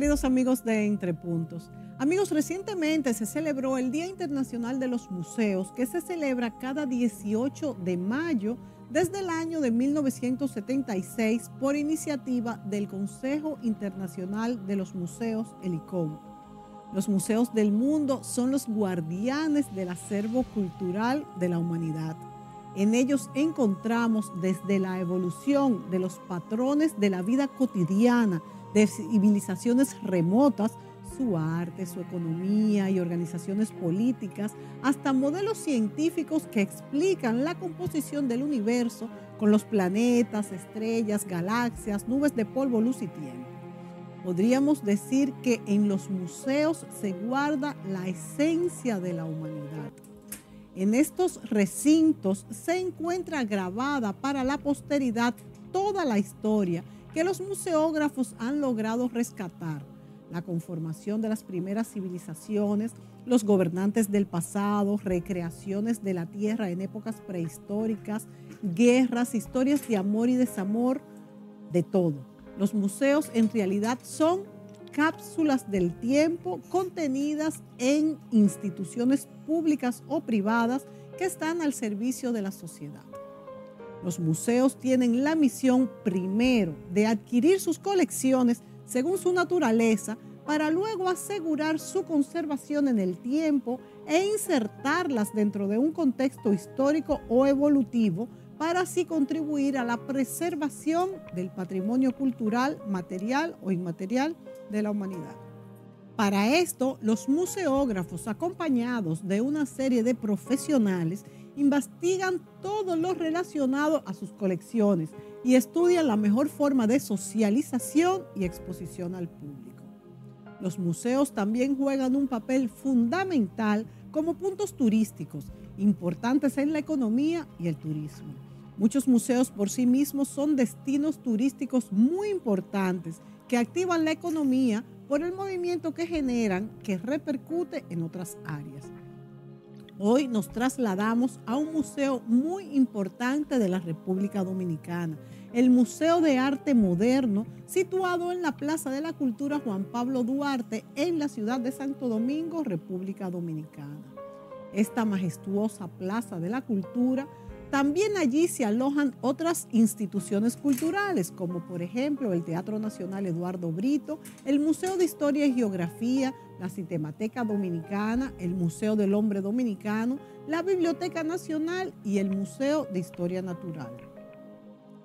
queridos amigos de Entre Puntos. Amigos, recientemente se celebró el Día Internacional de los Museos, que se celebra cada 18 de mayo desde el año de 1976 por iniciativa del Consejo Internacional de los Museos, el ICOM. Los museos del mundo son los guardianes del acervo cultural de la humanidad. En ellos encontramos desde la evolución de los patrones de la vida cotidiana, de civilizaciones remotas, su arte, su economía y organizaciones políticas, hasta modelos científicos que explican la composición del universo con los planetas, estrellas, galaxias, nubes de polvo, luz y tiempo. Podríamos decir que en los museos se guarda la esencia de la humanidad. En estos recintos se encuentra grabada para la posteridad toda la historia que los museógrafos han logrado rescatar la conformación de las primeras civilizaciones, los gobernantes del pasado, recreaciones de la tierra en épocas prehistóricas, guerras, historias de amor y desamor, de todo. Los museos en realidad son cápsulas del tiempo contenidas en instituciones públicas o privadas que están al servicio de la sociedad. Los museos tienen la misión primero de adquirir sus colecciones según su naturaleza para luego asegurar su conservación en el tiempo e insertarlas dentro de un contexto histórico o evolutivo para así contribuir a la preservación del patrimonio cultural, material o inmaterial de la humanidad. Para esto, los museógrafos, acompañados de una serie de profesionales, investigan todo lo relacionado a sus colecciones y estudian la mejor forma de socialización y exposición al público. Los museos también juegan un papel fundamental como puntos turísticos, importantes en la economía y el turismo. Muchos museos por sí mismos son destinos turísticos muy importantes que activan la economía por el movimiento que generan que repercute en otras áreas. Hoy nos trasladamos a un museo muy importante de la República Dominicana, el Museo de Arte Moderno, situado en la Plaza de la Cultura Juan Pablo Duarte, en la ciudad de Santo Domingo, República Dominicana. Esta majestuosa Plaza de la Cultura también allí se alojan otras instituciones culturales, como por ejemplo el Teatro Nacional Eduardo Brito, el Museo de Historia y Geografía, la Cinemateca Dominicana, el Museo del Hombre Dominicano, la Biblioteca Nacional y el Museo de Historia Natural.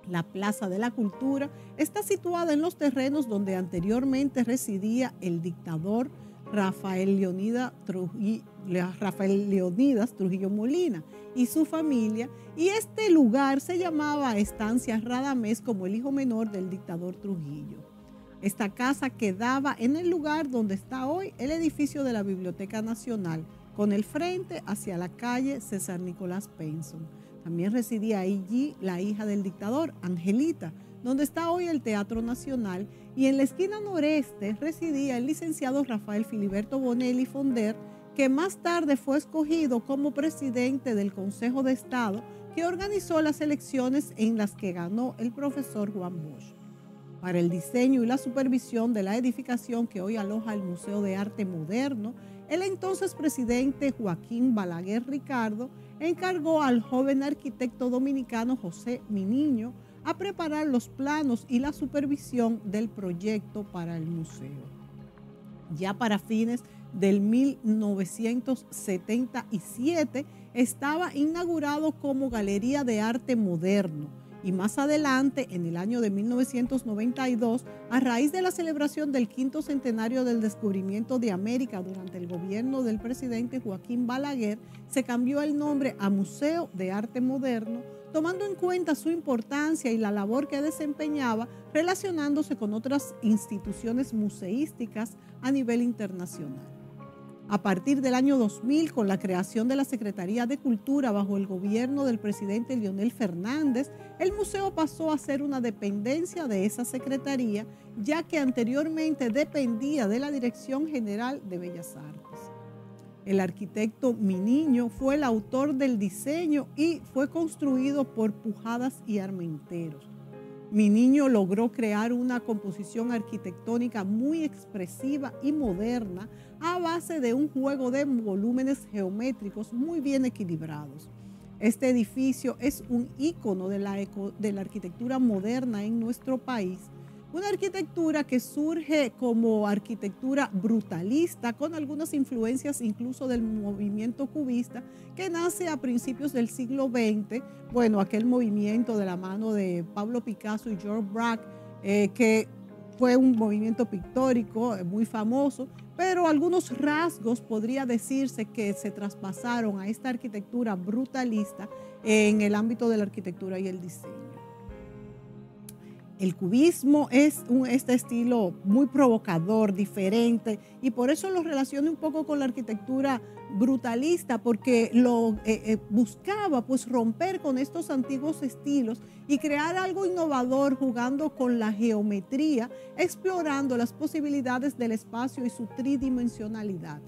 La Plaza de la Cultura está situada en los terrenos donde anteriormente residía el dictador Rafael Leonidas Trujillo, Molina y su familia. Y este lugar se llamaba Estancia Radamés como el hijo menor del dictador Trujillo. Esta casa quedaba en el lugar donde está hoy el edificio de la Biblioteca Nacional, con el frente hacia la calle César Nicolás Penson. También residía allí la hija del dictador, Angelita, donde está hoy el Teatro Nacional, y en la esquina noreste residía el licenciado Rafael Filiberto Bonelli Fonder, que más tarde fue escogido como presidente del Consejo de Estado que organizó las elecciones en las que ganó el profesor Juan Bosch. Para el diseño y la supervisión de la edificación que hoy aloja el Museo de Arte Moderno, el entonces presidente Joaquín Balaguer Ricardo encargó al joven arquitecto dominicano José Miniño a preparar los planos y la supervisión del proyecto para el museo. Ya para fines del 1977 estaba inaugurado como Galería de Arte Moderno y más adelante, en el año de 1992, a raíz de la celebración del quinto centenario del descubrimiento de América durante el gobierno del presidente Joaquín Balaguer, se cambió el nombre a Museo de Arte Moderno tomando en cuenta su importancia y la labor que desempeñaba relacionándose con otras instituciones museísticas a nivel internacional. A partir del año 2000, con la creación de la Secretaría de Cultura bajo el gobierno del presidente Lionel Fernández, el museo pasó a ser una dependencia de esa Secretaría, ya que anteriormente dependía de la Dirección General de Bellas Artes. El arquitecto Niño fue el autor del diseño y fue construido por Pujadas y Armenteros. Miniño logró crear una composición arquitectónica muy expresiva y moderna a base de un juego de volúmenes geométricos muy bien equilibrados. Este edificio es un ícono de la, de la arquitectura moderna en nuestro país una arquitectura que surge como arquitectura brutalista, con algunas influencias incluso del movimiento cubista, que nace a principios del siglo XX, bueno, aquel movimiento de la mano de Pablo Picasso y George Braque, eh, que fue un movimiento pictórico eh, muy famoso, pero algunos rasgos podría decirse que se traspasaron a esta arquitectura brutalista en el ámbito de la arquitectura y el diseño. El cubismo es un, este estilo muy provocador, diferente, y por eso lo relaciono un poco con la arquitectura brutalista, porque lo eh, eh, buscaba pues romper con estos antiguos estilos y crear algo innovador jugando con la geometría, explorando las posibilidades del espacio y su tridimensionalidad.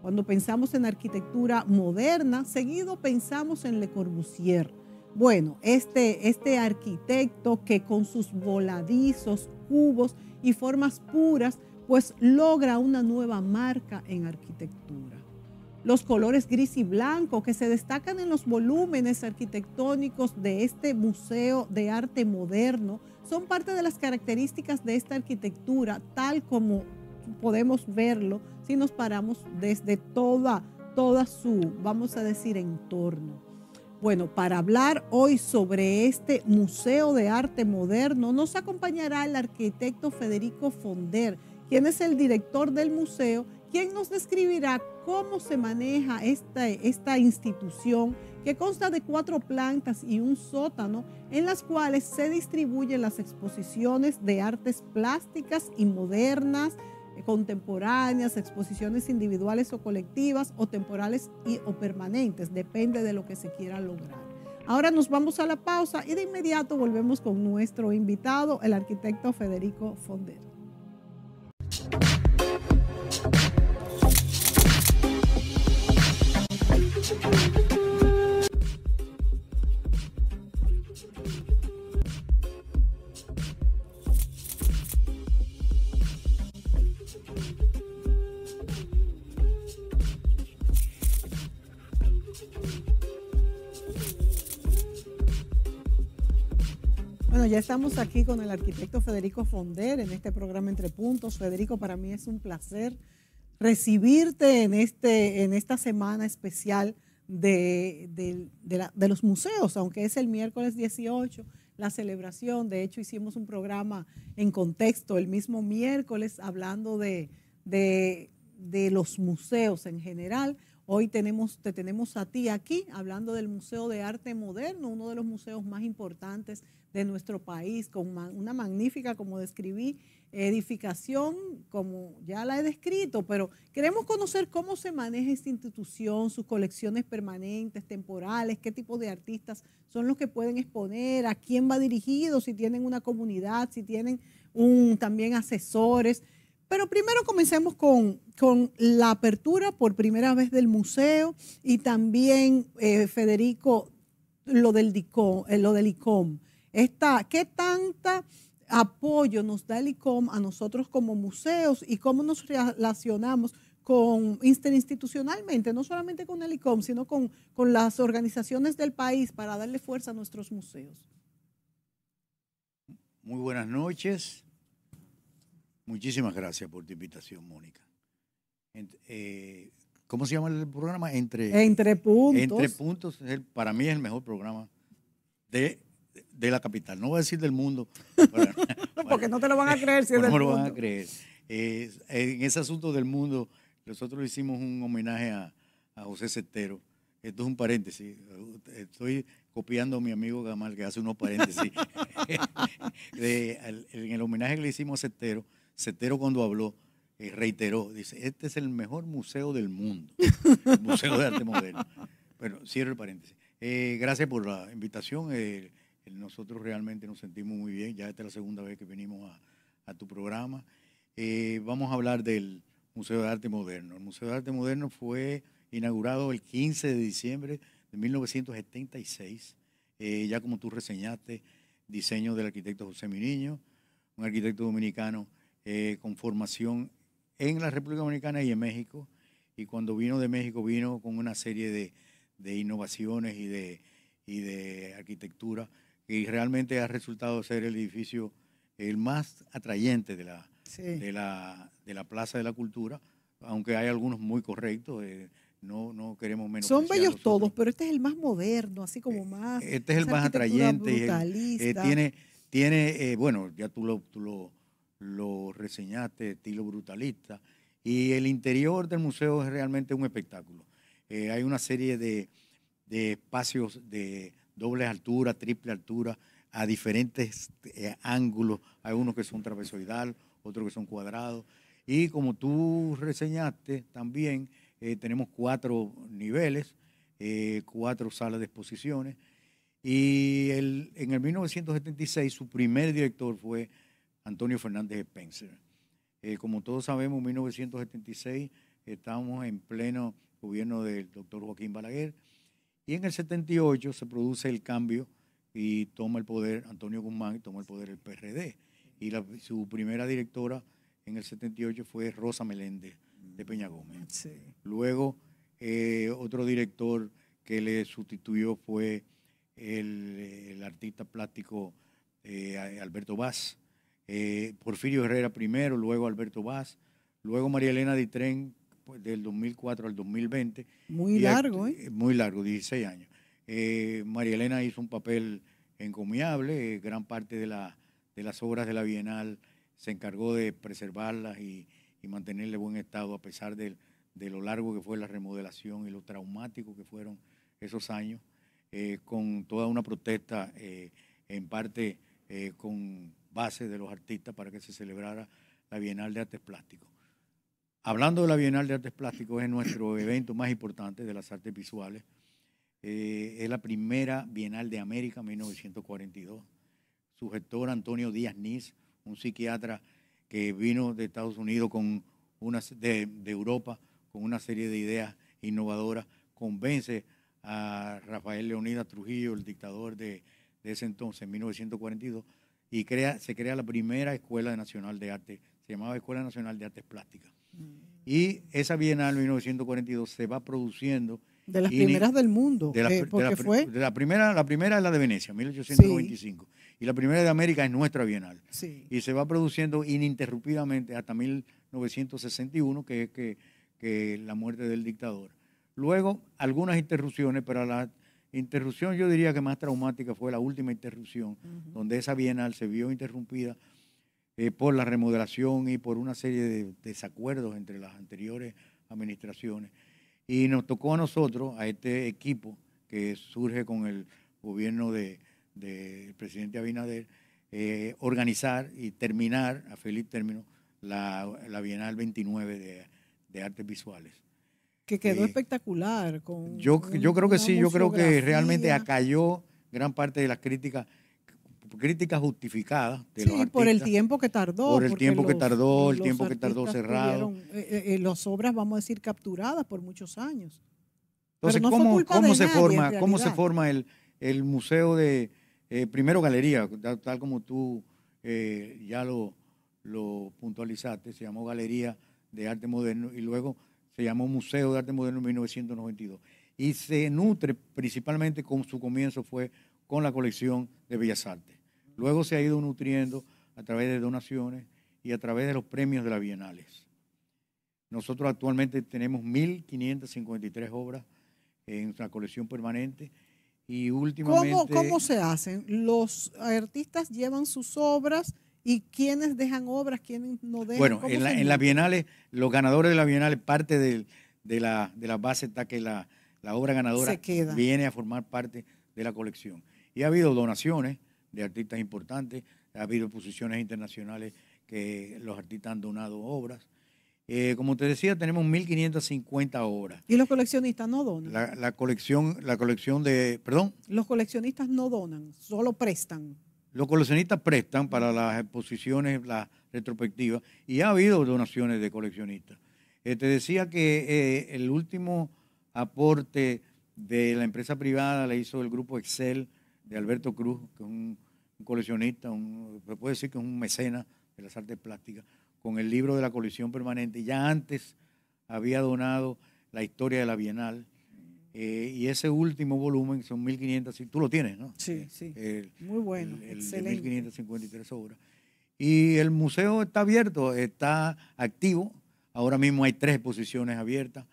Cuando pensamos en arquitectura moderna, seguido pensamos en Le Corbusier bueno, este, este, arquitecto que con sus voladizos, cubos y formas puras, pues logra una nueva marca en arquitectura. Los colores gris y blanco que se destacan en los volúmenes arquitectónicos de este Museo de Arte Moderno son parte de las características de esta arquitectura, tal como podemos verlo si nos paramos desde toda, toda su, vamos a decir, entorno. Bueno, para hablar hoy sobre este Museo de Arte Moderno nos acompañará el arquitecto Federico Fonder, quien es el director del museo, quien nos describirá cómo se maneja esta, esta institución que consta de cuatro plantas y un sótano en las cuales se distribuyen las exposiciones de artes plásticas y modernas, contemporáneas, exposiciones individuales o colectivas o temporales y, o permanentes, depende de lo que se quiera lograr. Ahora nos vamos a la pausa y de inmediato volvemos con nuestro invitado, el arquitecto Federico Fonder. ya estamos aquí con el arquitecto Federico Fonder en este programa Entre Puntos. Federico, para mí es un placer recibirte en, este, en esta semana especial de, los museos, aunque es el miércoles 18, la celebración. De hecho, hicimos un programa en contexto el mismo miércoles hablando de, los museos en general. Hoy tenemos, te tenemos a ti aquí hablando del Museo de Arte Moderno, uno de los museos más importantes de nuestro país, con una magnífica, como describí, edificación, como ya la he descrito, pero queremos conocer cómo se maneja esta institución, sus colecciones permanentes, temporales, qué tipo de artistas son los que pueden exponer, a quién va dirigido, si tienen una comunidad, si tienen también asesores. Pero primero comencemos con, la apertura por primera vez del museo y también, eh, Federico, lo del, DICOM, eh, lo del ICOM. Esta, ¿Qué tanta apoyo nos da el ICOM a nosotros como museos y cómo nos relacionamos con interinstitucionalmente, no solamente con el ICOM, sino con, con las organizaciones del país para darle fuerza a nuestros museos. Muy buenas noches. Muchísimas gracias por tu invitación, Mónica. Eh, ¿Cómo se llama el programa? Entre, entre puntos. Entre puntos, para mí es el mejor programa de de la capital. No voy a decir del mundo. porque no te lo van a creer si es del mundo. lo van a creer. en ese asunto del mundo, nosotros hicimos un homenaje a, a José Cetero. Esto es un paréntesis. Estoy copiando a mi amigo Gamal, que hace unos paréntesis. en el homenaje que le hicimos a Cetero, Cetero cuando habló, eh, reiteró, dice, este es el mejor museo del mundo, el Museo de Arte Moderno. Bueno, cierro el paréntesis. Eh, gracias por la invitación. Eh, nosotros realmente nos sentimos muy bien. Ya esta es la segunda vez que venimos a, tu programa. Eh, vamos a hablar del Museo de Arte Moderno. El Museo de Arte Moderno fue inaugurado el 15 de diciembre de 1976. Eh, ya como tú reseñaste, diseño del arquitecto José Miniño, un arquitecto dominicano eh, con formación en la República Dominicana y en México. Y cuando vino de México vino con una serie de, innovaciones y de arquitectura y realmente ha resultado ser el edificio el más atrayente de la, de la, Plaza de la Cultura, aunque hay algunos muy correctos. Eh, no, no queremos menos. Son bellos todos, pero este es el más moderno, así como eh, más. Este es el más atrayente. Eh, tiene, tiene bueno, ya tú, lo, lo, lo, reseñaste, estilo brutalista. Y el interior del museo es realmente un espectáculo. hay una serie de espacios de doble altura, triple altura, a diferentes eh, ángulos. Hay unos que son trapezoidal, otros que son cuadrados. Y como tú reseñaste, también eh, tenemos cuatro niveles, eh, cuatro salas de exposiciones. Y en el 1976 su primer director fue Antonio Fernández Spencer. como todos sabemos, en 1976 estamos en pleno gobierno del doctor Joaquín Balaguer y en el 78 se produce el cambio y toma el poder Antonio Guzmán y toma el poder el PRD. Y su primera directora en el 78 fue Rosa Meléndez de mm. Peña Gómez. Luego eh, otro director que le sustituyó fue el, artista plástico eh, Alberto Vaz. Eh, Porfirio Herrera primero, luego Alberto Vaz, luego María Elena Ditren pues, del 2004 al 2020. Muy largo, ¿eh? Muy largo, 16 años. Eh, María Elena hizo un papel encomiable, eh, gran parte de, de las obras de la Bienal se encargó de preservarlas y, mantenerle buen estado a pesar de, lo largo que fue la remodelación y lo traumático que fueron esos años, eh, con toda una protesta en parte con base de los artistas para que se celebrara la Bienal de Artes Plásticos. Hablando de la Bienal de Artes Plásticos, es nuestro evento más importante de las artes visuales. Eh, es la primera Bienal de América, 1942. Su gestor, Antonio Díaz Niz, un psiquiatra que vino de Estados Unidos con una, de, Europa con una serie de ideas innovadoras, convence a Rafael Leonidas Trujillo, el dictador de, ese entonces, en 1942, y crea, se crea la primera Escuela Nacional de Arte, se llamaba Escuela Nacional de Artes Plásticas. Y esa Bienal 1942 se va produciendo. De las primeras del mundo. la, eh, fue... la primera, la primera es la de Venecia, 1825. Y la primera de América es nuestra Bienal. Y se va produciendo ininterrumpidamente hasta 1961, que es que, la muerte del dictador. Luego, algunas interrupciones, pero la interrupción yo diría que más traumática fue la última interrupción, donde esa Bienal se vio interrumpida eh, por la remodelación y por una serie de desacuerdos entre las anteriores administraciones. Y nos tocó a nosotros, a este equipo que surge con el gobierno del de, presidente Abinader, eh, organizar y terminar, a feliz término, la, Bienal 29 de, Artes Visuales. Que quedó eh, espectacular. Con, yo, yo creo que sí, yo creo que realmente acalló gran parte de las críticas críticas justificadas de por el tiempo que tardó. Por el tiempo que tardó, el tiempo que tardó cerrado. Eh, eh, eh, las obras, vamos a decir, capturadas por muchos años. Entonces, ¿cómo, se forma, ¿cómo se forma el, el museo de, primero galería, tal, como tú ya lo, lo puntualizaste, se llamó Galería de Arte Moderno y luego se llamó Museo de Arte Moderno en 1992. Y se nutre principalmente con su comienzo fue con la colección de Bellas Artes. Luego se ha ido nutriendo a través de donaciones y a través de los premios de las bienales. Nosotros actualmente tenemos 1.553 obras en nuestra colección permanente y últimamente... ¿Cómo, se hacen? ¿Los artistas llevan sus obras y quienes dejan obras, quiénes no dejan? Bueno, en, las bienales, los ganadores de las bienales, parte de, la, base está que la obra ganadora viene a formar parte de la colección. Y ha habido donaciones, de artistas importantes, ha habido exposiciones internacionales que los artistas han donado obras. Eh, como te decía, tenemos 1.550 obras. ¿Y los coleccionistas no donan? La, colección, la colección de, perdón. Los coleccionistas no donan, solo prestan. Los coleccionistas prestan para las exposiciones, las retrospectivas, y ha habido donaciones de coleccionistas. Eh, te decía que eh, el último aporte de la empresa privada le hizo el grupo Excel de Alberto Cruz, que es un coleccionista, un, se puede decir que es un mecenas de las artes plásticas, con el libro de la colección permanente. Ya antes había donado la historia de la Bienal. Eh, y ese último volumen son 1500, tú lo tienes, ¿no? Sí, eh, sí. Muy bueno. excelente. excelente. 1553 obras. Y el museo está abierto, está activo. Ahora mismo hay tres exposiciones abiertas.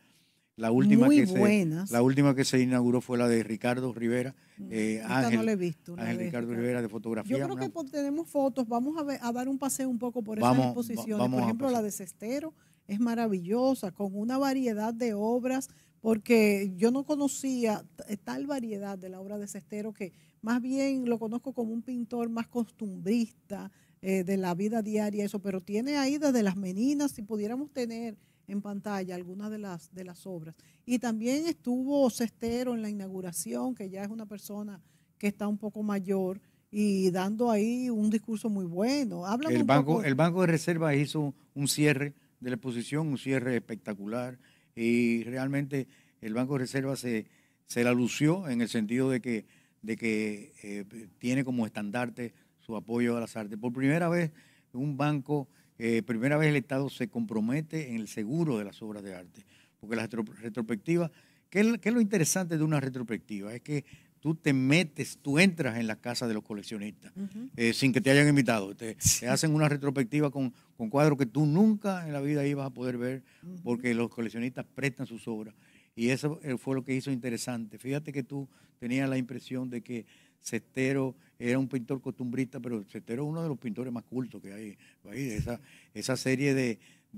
La última, que Se, la última que se inauguró fue la de Ricardo Rivera. Mm, eh, no la he visto. Ángel Ricardo Rivera de fotografía. Yo creo que tenemos fotos. Vamos a, dar un paseo un poco por esas exposiciones. por ejemplo, la de Cestero es maravillosa, con una variedad de obras, porque yo no conocía tal variedad de la obra de Cestero que más bien lo conozco como un pintor más costumbrista eh, de la vida diaria, eso, pero tiene ahí desde las meninas, si pudiéramos tener en pantalla algunas de las, de las obras. Y también estuvo Cestero en la inauguración, que ya es una persona que está un poco mayor y dando ahí un discurso muy bueno. habla el, banco, el Banco de Reserva hizo un cierre de la exposición, un cierre espectacular y realmente el Banco de Reserva se, se la lució en el sentido de que, de que eh, tiene como estandarte su apoyo a las artes. Por primera vez, un banco eh, primera vez el Estado se compromete en el seguro de las obras de arte, porque la retrospectiva, ¿qué es, lo interesante de una retrospectiva? Es que tú te metes, tú entras en la casa de los coleccionistas eh, sin que te hayan invitado. Te, hacen una retrospectiva con, cuadros que tú nunca en la vida ibas a poder ver porque los coleccionistas prestan sus obras. Y eso eh, fue lo que hizo interesante. Fíjate que tú tenías la impresión de que Cestero era un pintor costumbrista, pero Cetero es uno de los pintores más cultos que hay. esa, esa serie de,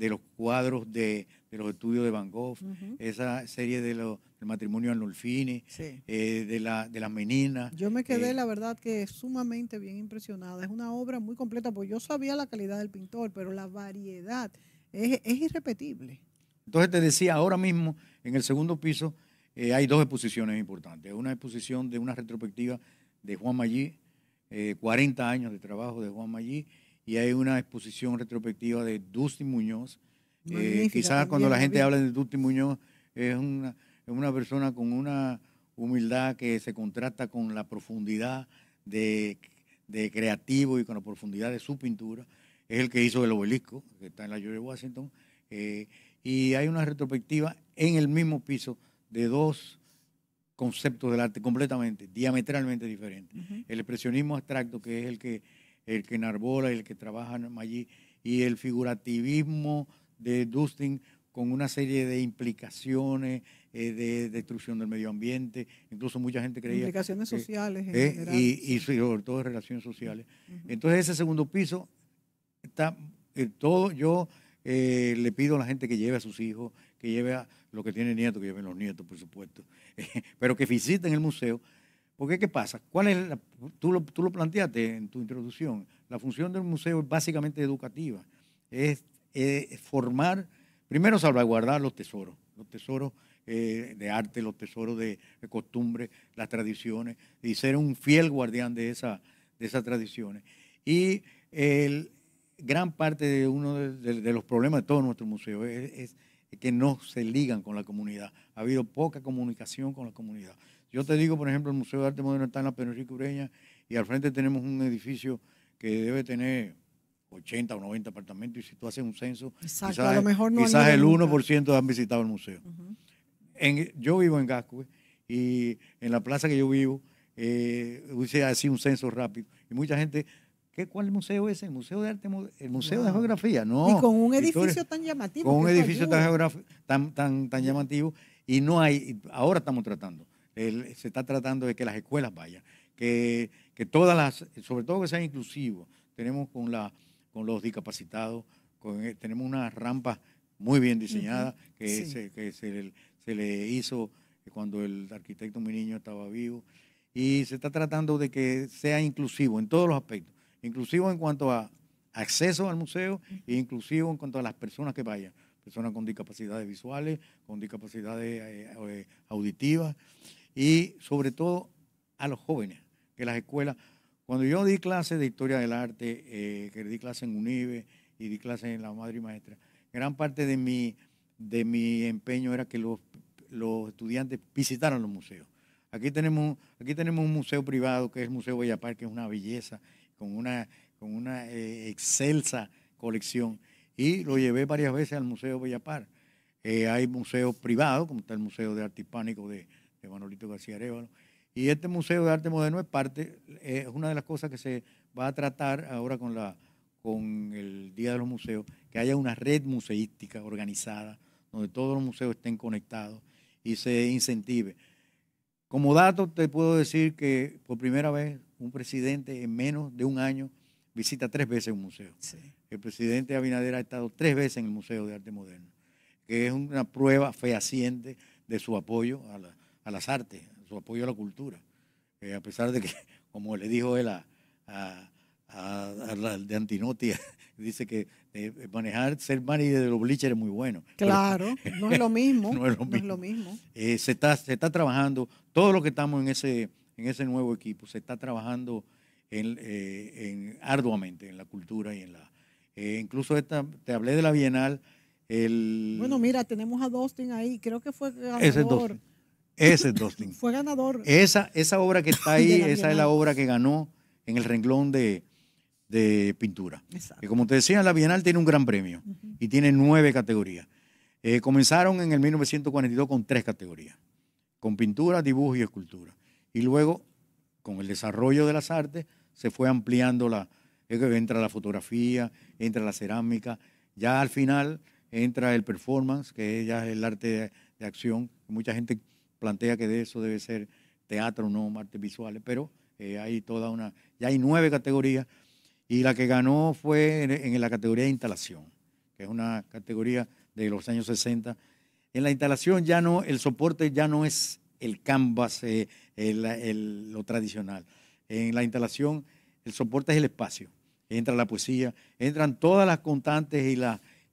los cuadros de, los estudios de Van Gogh, esa serie de lo, del matrimonio Arnolfini, de, eh, de las meninas. Yo me quedé, eh, la verdad, que sumamente bien impresionada. Es una obra muy completa, porque yo sabía la calidad del pintor, pero la variedad es, irrepetible. Entonces te decía, ahora mismo, en el segundo piso, eh, hay dos exposiciones importantes. Una exposición de una retrospectiva de Juan Maggi 40 eh, años de trabajo de Juan Maggi y hay una exposición retrospectiva de Dusty Muñoz. Eh, quizás cuando la gente habla de Dusty Muñoz es una, una persona con una humildad que se contrasta con la profundidad de, creativo y con la profundidad de su pintura. Es el que hizo el obelisco, que está en la George Washington. Eh, y hay una retrospectiva en el mismo piso de dos conceptos del arte completamente, diametralmente diferentes. El expresionismo abstracto, que es el que, el que el que trabaja allí, y el figurativismo de Dustin con una serie de implicaciones eh, de destrucción del medio ambiente, incluso mucha gente creía... Implicaciones sociales en eh, Y, sobre todo relaciones sociales. Entonces ese segundo piso está eh, todo, yo le pido a la gente que lleve a sus hijos, que lleve a los que tienen nietos, que lleven los nietos, por supuesto, pero que visiten el museo. Porque, ¿qué pasa? ¿Cuál es tú, lo, planteaste en tu introducción. La función del museo es básicamente educativa. Es, formar, primero salvaguardar los tesoros, los tesoros eh, de arte, los tesoros de, costumbres costumbre, las tradiciones, y ser un fiel guardián de, esa, de esas tradiciones. Y gran parte de uno de, los problemas de todo nuestro museo es que no se ligan con la comunidad. Ha habido poca comunicación con la comunidad. Yo te digo, por ejemplo, el Museo de Arte Moderno está en la Penrique Ureña y al frente tenemos un edificio que debe tener 80 o 90 apartamentos y si tú haces un censo, quizás, mejor el 1% han visitado el museo. yo vivo en Gascue y en la plaza que yo vivo, eh, hice así un censo rápido y mucha gente ¿Qué, ¿Cuál museo es? ¿El Museo de Arte? ¿El Museo de Geografía? No. Y con un edificio tan llamativo. Con un edificio tan, tan, tan, tan, llamativo. Y no hay, ahora estamos tratando, se está tratando de que las escuelas vayan, que, que todas las, sobre todo que sean inclusivos. Tenemos con, la, con los discapacitados, eh, tenemos unas rampas muy bien diseñadas que, se, se le hizo cuando el arquitecto mi niño estaba vivo. Y se está tratando de que sea inclusivo en todos los aspectos inclusivo en cuanto a acceso al museo e inclusivo en cuanto a las personas que vayan, personas con discapacidades visuales, con discapacidades eh, eh, auditivas y sobre todo a los jóvenes, que las escuelas, cuando yo di clases de historia del arte, eh, que di clases en UNIVE y di clases en la Madre y Maestra, gran parte de mi, de mi empeño era que los, los estudiantes visitaran los museos. Aquí tenemos, aquí tenemos un museo privado que es el Museo Bellapar, que es una belleza, con una, con una eh, excelsa colección. Y lo llevé varias veces al Museo Bellapar. Eh, hay museos privados, como está el Museo de Arte Hispánico de, Manolito García Arevalo. Y este Museo de Arte Moderno es parte, es una de las cosas que se va a tratar ahora con, la, con el Día de los Museos, que haya una red museística organizada, donde todos los museos estén conectados y se incentive. Como dato te puedo decir que por primera vez un presidente en menos de un año visita tres veces un museo. El presidente Abinader ha estado tres veces en el Museo de Arte Moderno, que es una prueba fehaciente de su apoyo a, las artes, su apoyo a la cultura. Eh, a pesar de que, como le dijo él a, la de Antinotia, dice que eh, eh, manejar, ser marido de los bleachers es muy bueno. Claro, no, es lo mismo, no es lo mismo. se, está, se está trabajando, todos los que estamos en ese en ese nuevo equipo. Se está trabajando en, eh, arduamente en la cultura y en la... Eh, incluso esta, te hablé de la Bienal. Bueno, mira, tenemos a Dostin ahí, creo que fue ganador. Ese es Dostin. fue ganador. Esa, esa obra que está ahí, esa es la obra que ganó en el renglón de, pintura. Exacto. como te decía, la Bienal tiene un gran premio y tiene nueve categorías. Eh, comenzaron en el 1942 con tres categorías, con pintura, dibujo y escultura. Y luego, con el desarrollo de las artes, se fue ampliando la, entra la fotografía, entra la cerámica, ya al final entra el performance, que ya es el arte de, acción. Mucha gente plantea que de eso debe ser teatro, no arte visuales, pero eh, hay toda una, ya hay nueve categorías y la que ganó fue en, en, la categoría de instalación, que es una categoría de los años 60. En la instalación ya no, el soporte ya no es el canvas, eh, lo tradicional. En la instalación, el soporte es el espacio. Entra la poesía, entran todas las constantes y,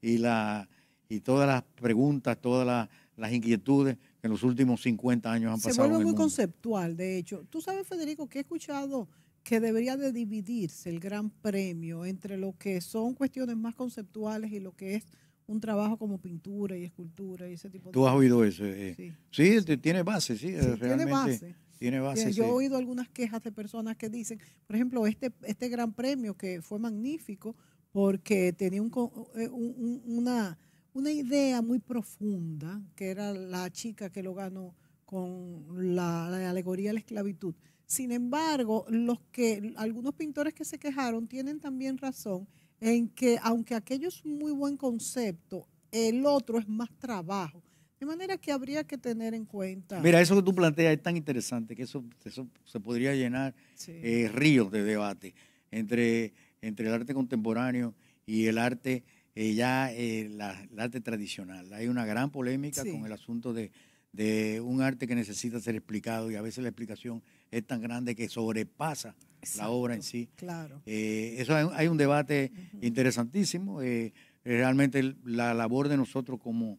y, la, y todas las preguntas, todas las, inquietudes que en los últimos 50 años han pasado. Se vuelve muy conceptual, de hecho. Tú sabes, Federico, que he escuchado que debería de dividirse el gran premio entre lo que son cuestiones más conceptuales y lo que es un trabajo como pintura y escultura y ese tipo de ¿Tú has oído eso? Eh, eh. Sí. tiene base, sí, eh, realmente. Tiene base. Yo he oído algunas quejas de personas que dicen, por ejemplo, este, este gran premio que fue magnífico porque tenía un, una, una idea muy profunda, que era la chica que lo ganó con la, la alegoría de la esclavitud. Sin embargo, los que algunos pintores que se quejaron tienen también razón en que aunque aquello es un muy buen concepto, el otro es más trabajo. De manera que habría que tener en cuenta. Mira, eso que tú planteas es tan interesante que eso, se podría llenar eh, ríos de debate entre, entre el arte contemporáneo y el arte eh, ya, eh, la, arte tradicional. Hay una gran polémica con el asunto de un arte que necesita ser explicado y a veces la explicación es tan grande que sobrepasa la obra en sí. Claro. Eh, eso hay, un debate interesantísimo. Eh, realmente la labor de nosotros como,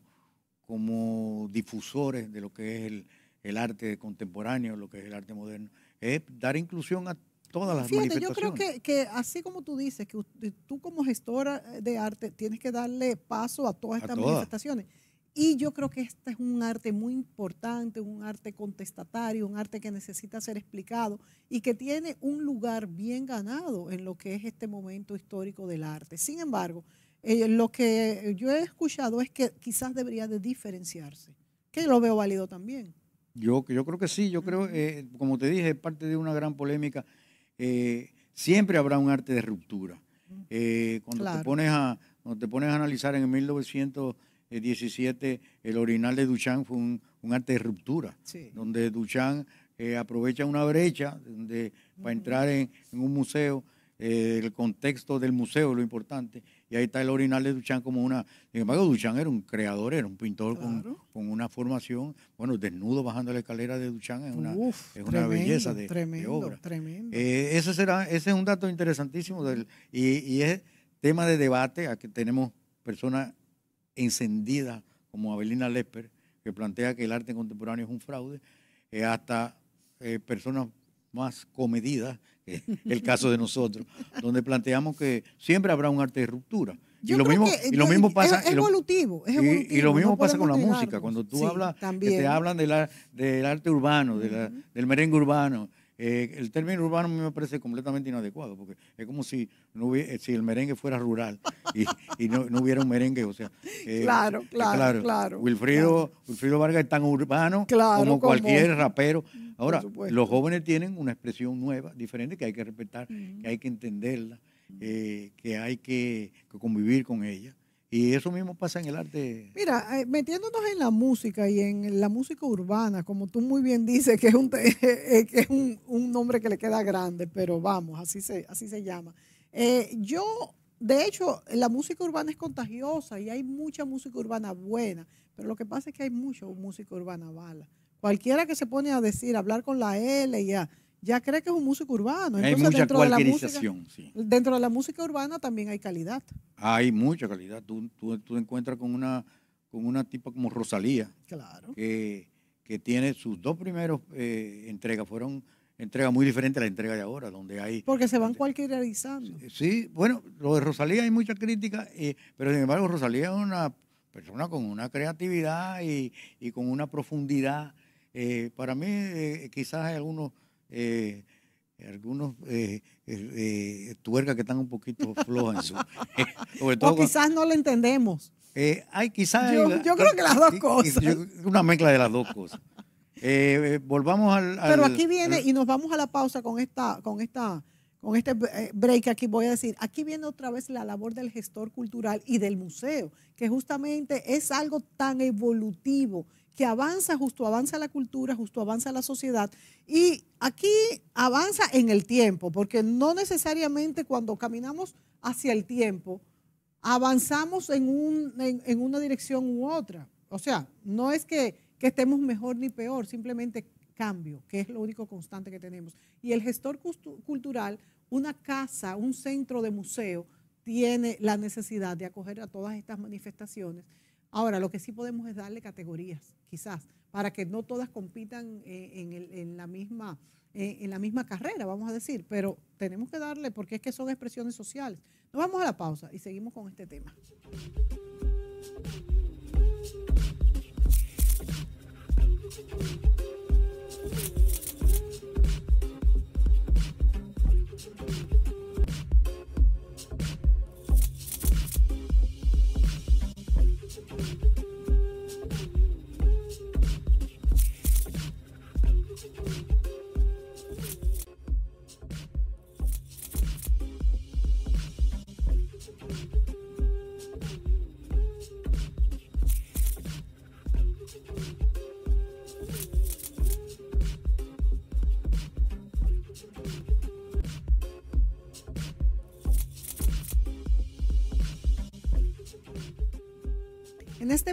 como difusores de lo que es el, arte contemporáneo, lo que es el arte moderno, es dar inclusión a todas las Fíjate, Yo creo que, así como tú dices, que tú como gestora de arte tienes que darle paso a todas estas manifestaciones y yo creo que este es un arte muy importante, un arte contestatario, un arte que necesita ser explicado y que tiene un lugar bien ganado en lo que es este momento histórico del arte. Sin embargo, eh, lo que yo he escuchado es que quizás debería de diferenciarse, que lo veo válido también. Yo, yo creo que sí, yo creo, eh, como te dije, parte de una gran polémica, eh, siempre habrá un arte de ruptura. cuando, te pones a, te pones a analizar en 1900 el eh, 17, el orinal de Duchamp fue un, arte de ruptura, donde Duchamp eh, aprovecha una brecha de, para entrar en, un museo, eh, el contexto del museo, lo importante, y ahí está el orinal de Duchamp como una... Sin embargo, Duchamp era un creador, era un pintor con, una formación, bueno, desnudo bajando la escalera de Duchamp es una, una belleza de, obra. ese, será, ese es un dato interesantísimo del, y, y es tema de debate, a que tenemos personas encendida como Abelina Lesper, que plantea que el arte contemporáneo es un fraude, eh, hasta eh, personas más comedidas, que es el caso de nosotros, donde planteamos que siempre habrá un arte de ruptura. y lo, mismo, lo mismo pasa. Es, evolutivo, y, lo mismo pasa con la música. Cuando tú hablas, te hablan del, del arte urbano, del merengue urbano, eh, el término urbano a mí me parece completamente inadecuado, porque es como si, eh, si el merengue fuera rural y, no, hubiera un merengue. O sea, eh, claro, claro, claro, Wilfrido, Vargas es tan urbano como, cualquier rapero. Ahora, los jóvenes tienen una expresión nueva, diferente, que hay que respetar, que hay que entenderla, que hay que convivir con ella. Y eso mismo pasa en el arte. Mira, eh, metiéndonos en la música y en la música urbana, como tú muy bien dices, que es un, eh, que es un, nombre que le queda grande, pero vamos, así se, así se llama. Eh, yo, de hecho, la música urbana es contagiosa y hay mucha música urbana buena, pero lo que pasa es que hay mucha música urbana mala. Cualquiera que se pone a decir, hablar con la L y a ya cree que es un músico urbano. dentro de la música, Dentro de la música urbana también hay calidad. Hay mucha calidad. Tú, tú, encuentras con una, con una tipa como Rosalía, claro. que, que tiene sus dos primeros eh, entregas, fueron entregas muy diferentes a la entrega de ahora, donde hay... Porque se van cualquierizando. Sí, bueno, lo de Rosalía hay mucha crítica, eh, pero sin embargo Rosalía es una persona con una creatividad y, con una profundidad. Eh, para mí quizás hay algunos eh, algunos eh, eh, tuercas que están un poquito flojas. o quizás no lo entendemos. hay quizás... Yo, creo que las dos cosas. Una mezcla de las dos cosas. volvamos al, Pero aquí viene, y nos vamos a la pausa con esta, con esta, con este break aquí voy a decir, aquí viene otra vez la labor del gestor cultural y del museo, que justamente es algo tan evolutivo avanza, justo avanza la cultura, justo avanza la sociedad. Y aquí avanza en el tiempo, porque no necesariamente cuando caminamos hacia el tiempo, avanzamos en, un, una dirección u otra. O sea, no es que, que estemos mejor ni peor, simplemente cambio, que es lo único constante que tenemos. Y el gestor cultural, una casa, un centro de museo, tiene la necesidad de acoger a todas estas manifestaciones Ahora, lo que sí podemos es darle categorías, quizás, para que no todas compitan eh, eh, en, la misma, carrera, vamos a decir, pero tenemos que darle porque es que son expresiones sociales. Nos vamos a la pausa y seguimos con este tema.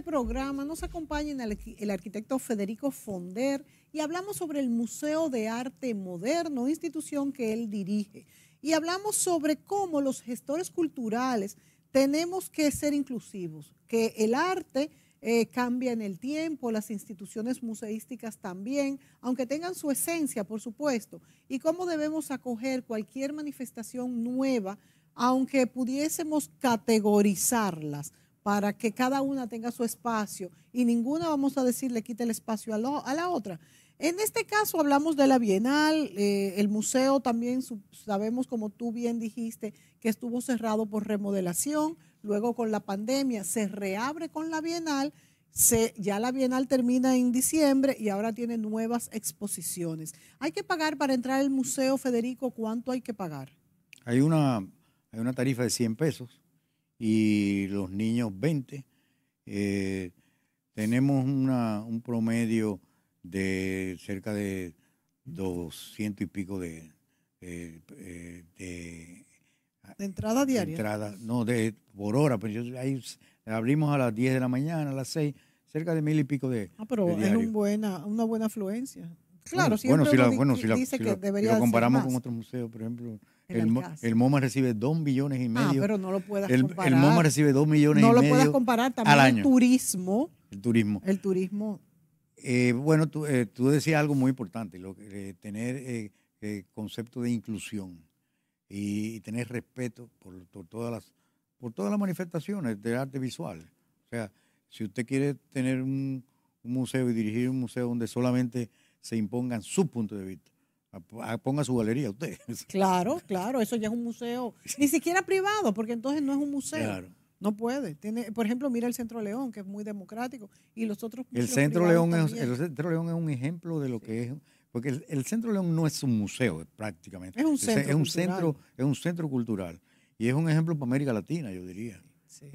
programa nos acompaña el, arquitecto Federico Fonder y hablamos sobre el Museo de Arte Moderno, institución que él dirige. Y hablamos sobre cómo los gestores culturales tenemos que ser inclusivos, que el arte eh, cambia en el tiempo, las instituciones museísticas también, aunque tengan su esencia, por supuesto, y cómo debemos acoger cualquier manifestación nueva, aunque pudiésemos categorizarlas para que cada una tenga su espacio y ninguna vamos a decir le quite el espacio a, la otra. En este caso hablamos de la Bienal, eh, el museo también sabemos, como tú bien dijiste, que estuvo cerrado por remodelación, luego con la pandemia se reabre con la Bienal, se, ya la Bienal termina en diciembre y ahora tiene nuevas exposiciones. ¿Hay que pagar para entrar al museo, Federico? ¿Cuánto hay que pagar? Hay una, hay una tarifa de 100 pesos y los niños 20. Eh, tenemos una, un promedio de cerca de 200 y pico de, eh, eh, de, de, entrada diaria? Entrada, no, de, por hora. Pero pues yo, ahí abrimos a las 10 de la mañana, a las 6, cerca de mil y pico de. Ah, pero es buena, una buena afluencia. Claro, bueno, si bueno, la, si lo comparamos con otros museos, por ejemplo, el, MoMA recibe 2 millones y ah, medio. pero no lo el, comparar. El MoMA recibe 2 millones y medio. No lo puedas comparar también el turismo. El turismo. El turismo. Eh, bueno, eh, tú, decías algo muy importante, lo, eh, tener eh, concepto de inclusión y, tener respeto por, todas las, por todas las manifestaciones del arte visual. O sea, si usted quiere tener un, un museo y dirigir un museo donde solamente se impongan su punto de vista, Ah, ponga su galería usted. Claro, claro, eso ya es un museo, ni siquiera privado, porque entonces no es un museo. No puede. Tiene, por ejemplo, mira el Centro León, que es muy democrático, y los otros. El Centro León es, el Centro León es un ejemplo de lo que es, porque el, Centro León no es un museo eh, prácticamente. Es un centro. Es, un centro, cultural y es un ejemplo para América Latina, yo diría.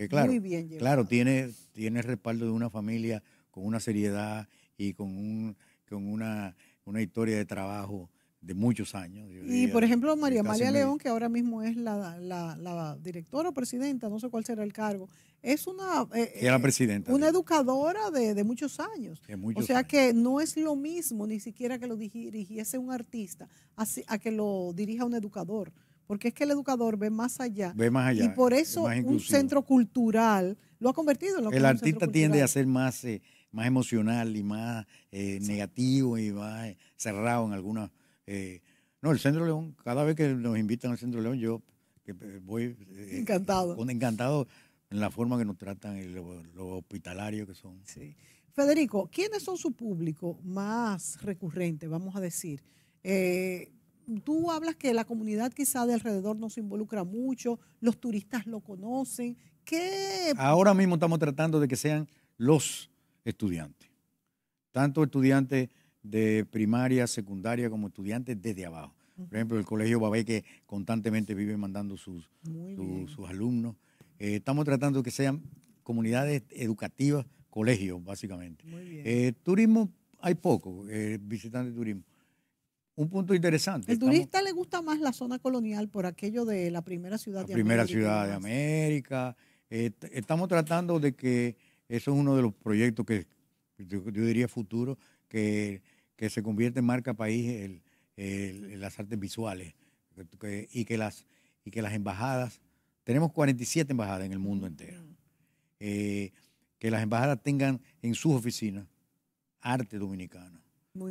claro, muy bien Claro, tiene tiene respaldo de una familia con una seriedad y con con una, una historia de trabajo de muchos años. Y por ejemplo, María María León, que ahora mismo es la, la, directora o presidenta, no sé cuál será el cargo, es una, eh, eh, presidenta, una educadora de, muchos años. o sea que no es lo mismo ni siquiera que lo dirigiese un artista a, que lo dirija un educador, porque es que el educador ve más allá. Ve más allá. Y por eso un centro cultural lo ha convertido en lo el que El artista tiende a ser más, eh, más emocional y más negativo y más cerrado en algunas eh, no, el Centro León, cada vez que nos invitan al Centro León, yo eh, voy eh, encantado. Con, encantado en la forma que nos tratan los hospitalarios que son. Federico, ¿quiénes son su público más recurrente, vamos a decir? tú hablas que la comunidad quizá de alrededor no se involucra mucho, los turistas lo conocen. ¿Qué? Ahora mismo estamos tratando de que sean los estudiantes. Tanto estudiantes de primaria, secundaria como estudiantes desde abajo. Por ejemplo, el Colegio Babé que constantemente vive mandando sus, alumnos. Eh, estamos tratando de que sean comunidades educativas, colegios, básicamente. Eh, turismo, hay poco, eh, visitantes de turismo. Un punto interesante. El turista le gusta más la zona colonial por aquello de la primera ciudad de América. Primera ciudad de América. estamos tratando de que eso es uno de los proyectos que yo diría futuro, que que se convierte en marca país las artes visuales y, que las, y que las embajadas, tenemos 47 embajadas en el mundo entero, eh, que las embajadas tengan en sus oficinas arte dominicano.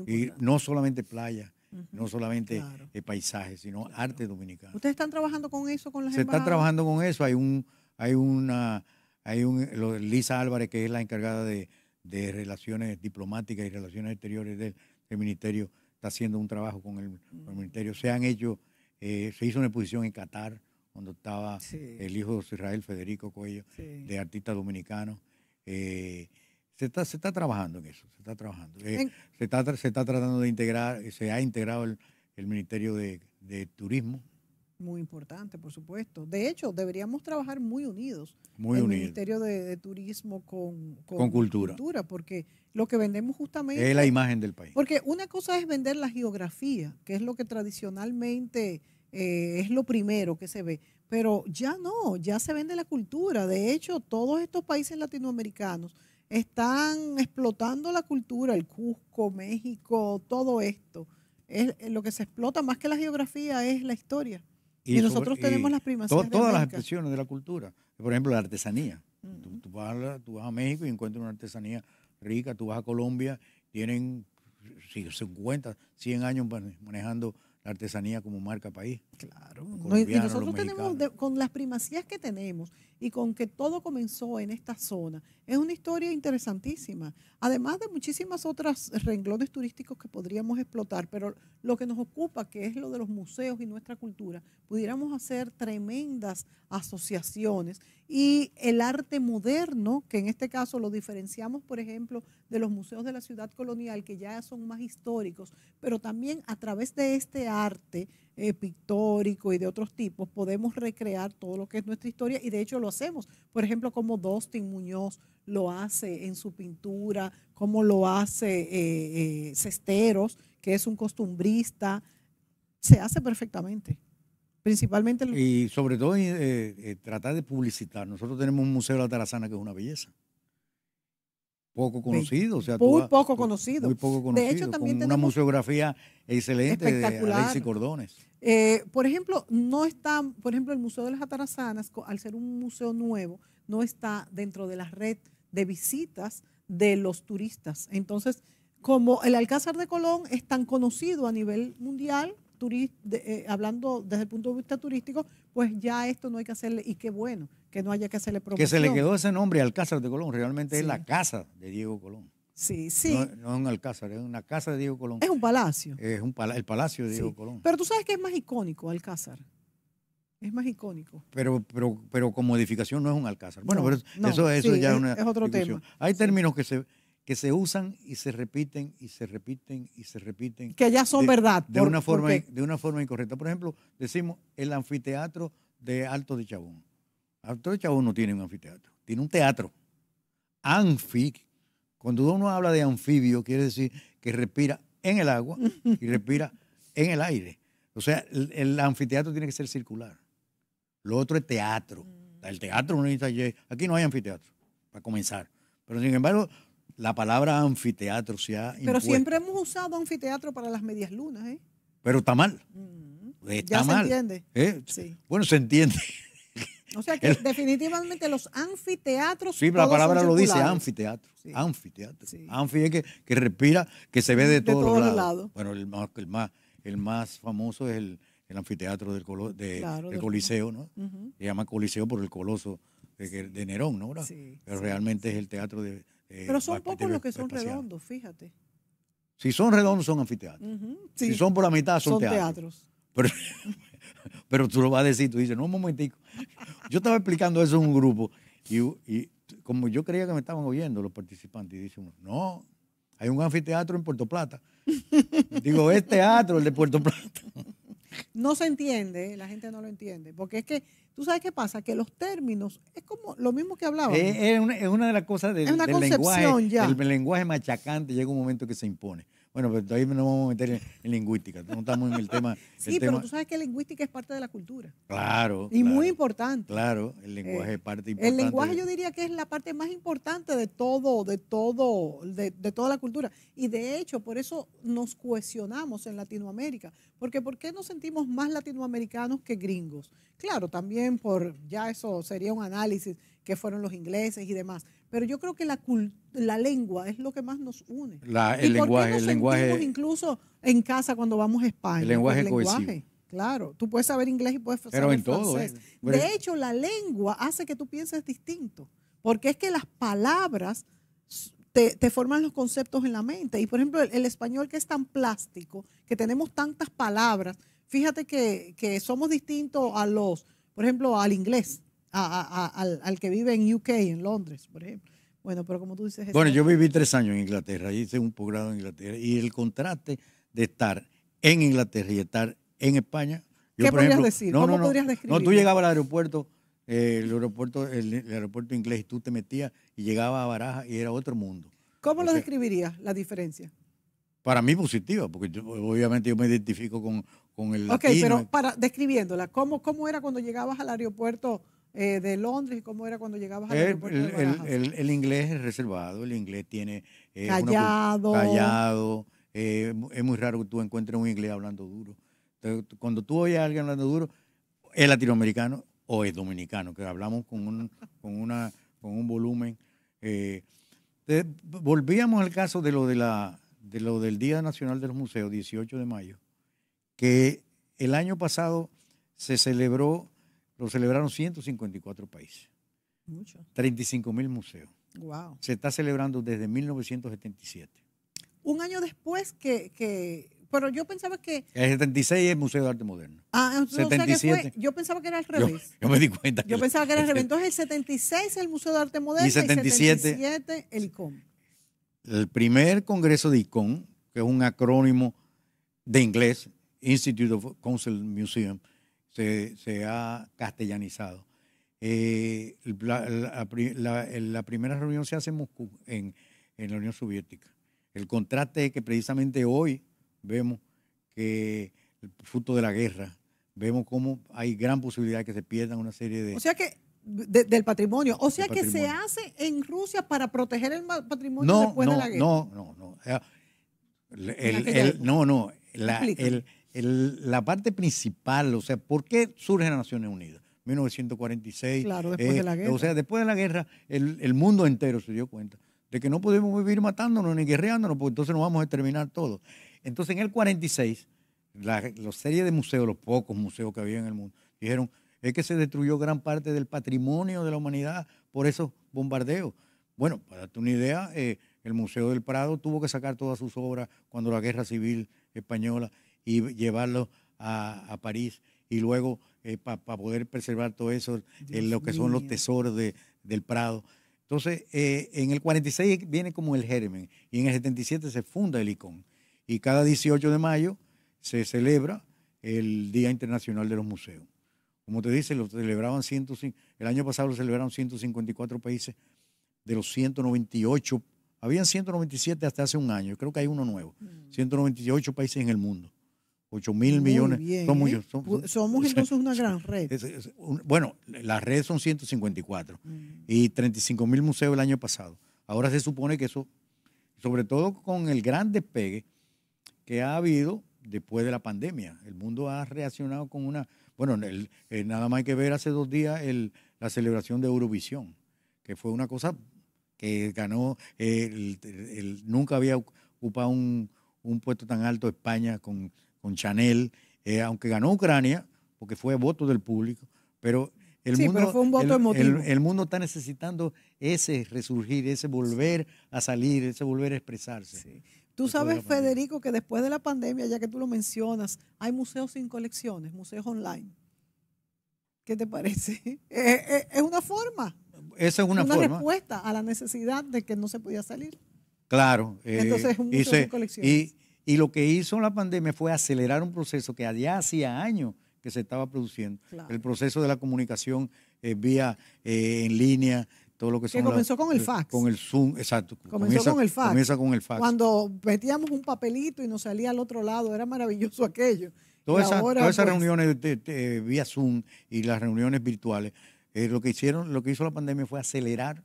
y no solamente playa, no solamente paisaje, eh, paisajes, sino arte dominicano. ¿Ustedes están trabajando con eso, con las Se está trabajando con eso, hay un... Hay una, hay un, Lisa Álvarez, que es la encargada de, de relaciones diplomáticas y relaciones exteriores del, el ministerio está haciendo un trabajo con el, mm. ministerio. Se han hecho, eh, se hizo una exposición en Qatar, cuando estaba el hijo de Israel, Federico Cuello, de artista dominicano. Eh, se, está, trabajando en eso, se está trabajando. Eh, se, está, tratando de integrar, se ha integrado el, Ministerio de Turismo muy importante, por supuesto. De hecho, deberíamos trabajar muy unidos. Muy el Ministerio de, Turismo con, con, cultura. Porque lo que vendemos justamente... Es la imagen del país. Porque una cosa es vender la geografía, que es lo que tradicionalmente eh, es lo primero que se ve. Pero ya no, ya se vende la cultura. De hecho, todos estos países latinoamericanos están explotando la cultura, el Cusco, México, todo esto. Es, eh, lo que se explota más que la geografía es la historia. Y, nosotros tenemos las primacías. todas las expresiones de la cultura. Por ejemplo, la artesanía. tú, vas a, México y encuentras una artesanía rica, tú vas a Colombia, tienen 50, 100 años manejando la artesanía como marca país. Claro. y nosotros tenemos, con las primacías que tenemos y con que todo comenzó en esta zona, es una historia interesantísima, además de muchísimas otras renglones turísticos que podríamos explotar, pero lo que nos ocupa, que es lo de los museos y nuestra cultura, pudiéramos hacer tremendas asociaciones y el arte moderno, que en este caso lo diferenciamos, por ejemplo, de los museos de la ciudad colonial, que ya son más históricos, pero también a través de este arte eh, pictórico y de otros tipos, podemos recrear todo lo que es nuestra historia y de hecho lo hacemos. Por ejemplo, como Dostin Muñoz lo hace en su pintura, como lo hace eh, eh, Cesteros, que es un costumbrista, se hace perfectamente. Principalmente. Y sobre todo eh, eh, tratar de publicitar. Nosotros tenemos un museo de la Tarazana que es una belleza poco conocido. O sea, muy, poco conocido. muy poco conocido. De hecho, también con una museografía excelente de Alexi Cordones. por ejemplo, no está, por ejemplo, el Museo de las Atarazanas, al ser un museo nuevo, no está dentro de la red de visitas de los turistas. Entonces, como el Alcázar de Colón es tan conocido a nivel mundial, eh, hablando desde el punto de vista turístico, pues ya esto no hay que hacerle, y qué bueno que no haya que hacerle promoción. Que se le quedó ese nombre Alcázar de Colón, realmente es la casa de Diego Colón. Sí, sí. No, es un alcázar, es una casa de Diego Colón. Es un palacio. Es un el palacio de Diego Colón. Pero tú sabes que es más icónico alcázar. Es más icónico. Pero, pero, pero como edificación no es un alcázar. Bueno, pero eso, ya es, otro tema. Hay términos que se, que se usan y se repiten y se repiten y se repiten. Que ya son verdad. De, una forma, de una forma incorrecta. Por ejemplo, decimos el anfiteatro de Alto de Chabón. Alto de Chabón no tiene un anfiteatro, tiene un teatro. Anfi, cuando uno habla de anfibio, quiere decir que respira en el agua y respira en el aire. O sea, el anfiteatro tiene que ser circular. Lo otro es teatro. Mm. El teatro no necesita... Aquí no hay anfiteatro, para comenzar. Pero sin embargo, la palabra anfiteatro se ha Pero siempre hemos usado anfiteatro para las medias lunas, ¿eh? Pero está mal. Mm. Eh, está ya mal. se entiende. Eh, bueno, se entiende. O sea que definitivamente los anfiteatros. Sí, la palabra lo dice, anfiteatro. Anfiteatro. Sí. Anfi es que, respira, que se ve de, todos, lados. lados. Bueno, el más, el más, el más famoso es el, el anfiteatro del, Colo, Coliseo, ¿no? Se llama Coliseo por el Coloso de, Nerón, ¿no? Pero realmente es el teatro de... Pero son pocos los que son redondos, fíjate. Si son redondos son anfiteatros. si son por la mitad son, teatros. Pero, pero tú lo vas a decir, tú dices, no, un momentico. Yo estaba explicando eso en un grupo y, y como yo creía que me estaban oyendo los participantes, y dice uno, no, hay un anfiteatro en Puerto Plata. Digo, es teatro el de Puerto Plata no se entiende, la gente no lo entiende, porque es que tú sabes qué pasa, que los términos es como lo mismo que hablaba. es, una, de las cosas del, el lenguaje machacante llega un momento que se impone. Bueno, pero ahí no vamos a meter en, lingüística, no estamos en el tema. sí, pero tú sabes que lingüística es parte de la cultura. Claro. Y muy importante. Claro, el eh, lenguaje es parte importante. El lenguaje yo diría que es la parte más importante de todo, de todo, de, toda la cultura. Y de hecho, por eso nos cuestionamos en Latinoamérica. Porque ¿por qué nos sentimos más latinoamericanos que gringos? Claro, también por, ya eso sería un análisis que fueron los ingleses y demás. Pero yo creo que la, lengua es lo que más nos une. el lenguaje, el lenguaje. Incluso en casa cuando vamos a España. El lenguaje, Claro, tú puedes saber inglés y puedes saber Pero en Todo, ¿eh? de hecho, la lengua hace que tú pienses distinto, porque es que las palabras te, forman los conceptos en la mente. Y por ejemplo, el, español que es tan plástico, que tenemos tantas palabras, fíjate que, que somos distintos a los, por ejemplo, al inglés al, que vive en UK, en Londres, por ejemplo. Bueno, pero como tú dices... Bueno, yo viví tres años en Inglaterra, hice un posgrado en Inglaterra y el contraste de estar en Inglaterra y estar en España... ¿Qué podrías decir? ¿Cómo podrías describir? No, tú llegabas al aeropuerto, eh, el, aeropuerto el, aeropuerto inglés, y tú te metías y llegabas a Baraja y era otro mundo. ¿Cómo lo describirías, la diferencia? Para mí positiva, porque obviamente yo me identifico con, con el... Ok, pero para, describiéndola, ¿cómo, ¿cómo era cuando llegabas al aeropuerto eh, de Londres y cómo era cuando llegabas al aeropuerto el, inglés es reservado, el inglés tiene... Eh, callado. callado. Eh, es muy raro que tú encuentres un inglés hablando duro. cuando tú oyes a alguien hablando duro, es latinoamericano o es dominicano, que hablamos con un, con una, con un volumen. volvíamos al caso de lo, de, la, de lo del Día Nacional de los Museos, 18 de mayo, que el año pasado se celebró lo celebraron 154 países. Mucho. 35 mil museos. Wow. Se está celebrando desde 1977. Un año después que, pero yo pensaba que... El 76 es el Museo de Arte Moderno. Ah, ah entonces 77. yo pensaba que era al revés. Yo, me di cuenta. yo pensaba que era al revés. Entonces el 76 es el Museo de Arte Moderno y, 77, el ICOM. El primer congreso de ICOM, que es un acrónimo de inglés, Institute of Council Museum, se, ha castellanizado. Eh, eh, la, primera reunión se hace en Moscú, en, la Unión Soviética. El contraste es que precisamente hoy vemos que el fruto de la guerra, vemos cómo hay gran posibilidad de que se pierdan una serie de... O sea que del patrimonio. O sea que se hace en Rusia para proteger el patrimonio después de la guerra. No, no, no. Eh, no, no. La, el, la parte principal, o sea, ¿por qué surge las Naciones Unidas? 1946. Claro, después eh, de la guerra. O sea, después de la guerra, el, mundo entero se dio cuenta de que no podemos vivir matándonos ni guerreándonos, porque entonces nos vamos a exterminar todos. Entonces, en el 46, la, serie de museos, los pocos museos que había en el mundo, dijeron, es que se destruyó gran parte del patrimonio de la humanidad por esos bombardeos. Bueno, para darte una idea, eh, el Museo del Prado tuvo que sacar todas sus obras cuando la Guerra Civil Española y llevarlo a, París y luego eh, para poder preservar todo eso, eh, lo que son los tesoros de, del Prado. Entonces, eh, en el 46 viene como el germen y en el 77 se funda el ICON y cada 18 de mayo se celebra el Día Internacional de los Museos. Como te dice, lo celebraban el año pasado lo celebraron 154 países de los 198, habían 197 hasta hace un año, creo que hay uno nuevo, 198 mm. países en el mundo. 8 mil millones. somos ¿eh? entonces una gran red. bueno, las redes son 154 y 35 mm. mil museos el año pasado. Ahora se supone que eso, sobre todo con el gran despegue que ha habido después de la pandemia, el mundo ha reaccionado con una... Bueno, eh, nada más hay que ver hace dos días el, la celebración de Eurovisión, que fue una cosa que ganó, eh, nunca había ocupado un, un puesto tan alto España con con Chanel, eh, aunque ganó Ucrania, porque fue voto del público, pero el, mundo, el, mundo está necesitando ese resurgir, ese volver a salir, ese volver a expresarse. Tú sabes, Federico, que después de la pandemia, ya que tú lo mencionas, hay museos sin colecciones, museos online. ¿Qué te parece? Eh, eh, es una forma. Esa es una, forma. una respuesta a la necesidad de que no se podía salir. Claro. Entonces es un museo sin colecciones. Y lo que hizo la pandemia fue acelerar un proceso que allá hacía años que se estaba produciendo. El proceso de la comunicación eh, vía eh, en línea, todo lo que, que comenzó con el eh, fax. Con el Zoom, exacto. Comenzó con el fax. con el fax. Cuando metíamos un papelito y nos salía al otro lado, era maravilloso aquello. todas esas pues, reuniones vía Zoom y las reuniones virtuales, lo que hicieron, lo que hizo la pandemia fue acelerar